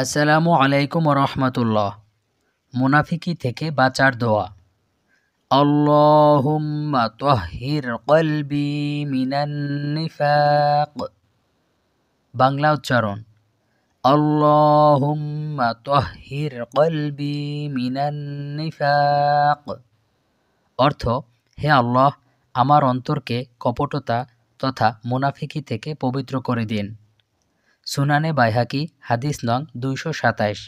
আসসালামু আলাইকুম রহমতুল্লাহ মুনাফিকি থেকে বাঁচার দোয়া আল্লাহুম্মা তহির কলবি মিনান্নিফাক বাংলা উচ্চারণ আল্লাহুম্মা তহির কলবি মিনান্নিফাক অর্থ হে আল্লাহ আমার অন্তরকে কপটতা তথা মুনাফিকি থেকে পবিত্র করে দিন সুনানে বাইহাকি হাদিস লং দুইশো সাতাইশ